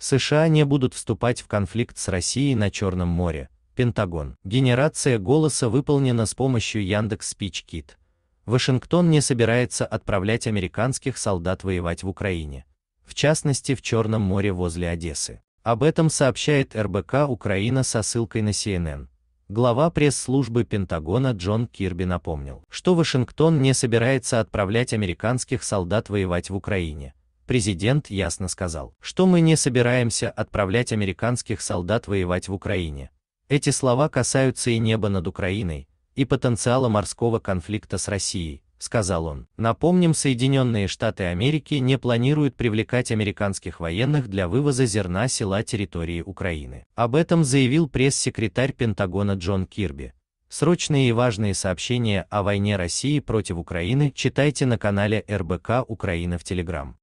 США не будут вступать в конфликт с Россией на Черном море, Пентагон. Генерация голоса выполнена с помощью Яндекс SpeechKit. Вашингтон не собирается отправлять американских солдат воевать в Украине, в частности в Черном море возле Одессы. Об этом сообщает РБК Украина со ссылкой на CNN. Глава пресс-службы Пентагона Джон Кирби напомнил, что Вашингтон не собирается отправлять американских солдат воевать в Украине, президент ясно сказал, что мы не собираемся отправлять американских солдат воевать в Украине. Эти слова касаются и неба над Украиной, и потенциала морского конфликта с Россией, сказал он. Напомним, Соединенные Штаты Америки не планируют привлекать американских военных для вывоза зерна села территории Украины. Об этом заявил пресс-секретарь Пентагона Джон Кирби. Срочные и важные сообщения о войне России против Украины читайте на канале РБК Украина в Телеграм.